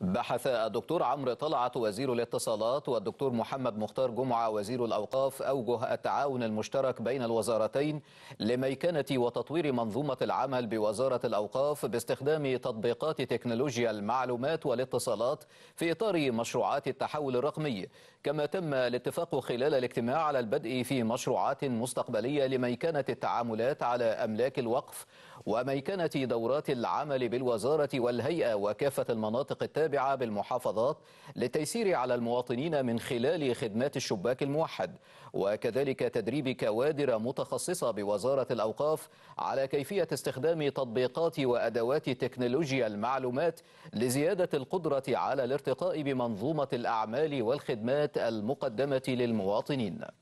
بحث الدكتور عمرو طلعت وزير الاتصالات والدكتور محمد مختار جمعة وزير الأوقاف أوجه التعاون المشترك بين الوزارتين لميكنة وتطوير منظومة العمل بوزارة الأوقاف باستخدام تطبيقات تكنولوجيا المعلومات والاتصالات في إطار مشروعات التحول الرقمي كما تم الاتفاق خلال الاجتماع على البدء في مشروعات مستقبلية لميكنة التعاملات على أملاك الوقف وميكنة دورات العمل بالوزارة والهيئة وكافة المناطق التابعة بالمحافظات للتيسير على المواطنين من خلال خدمات الشباك الموحد وكذلك تدريب كوادر متخصصة بوزارة الأوقاف على كيفية استخدام تطبيقات وأدوات تكنولوجيا المعلومات لزيادة القدرة على الارتقاء بمنظومة الأعمال والخدمات المقدمة للمواطنين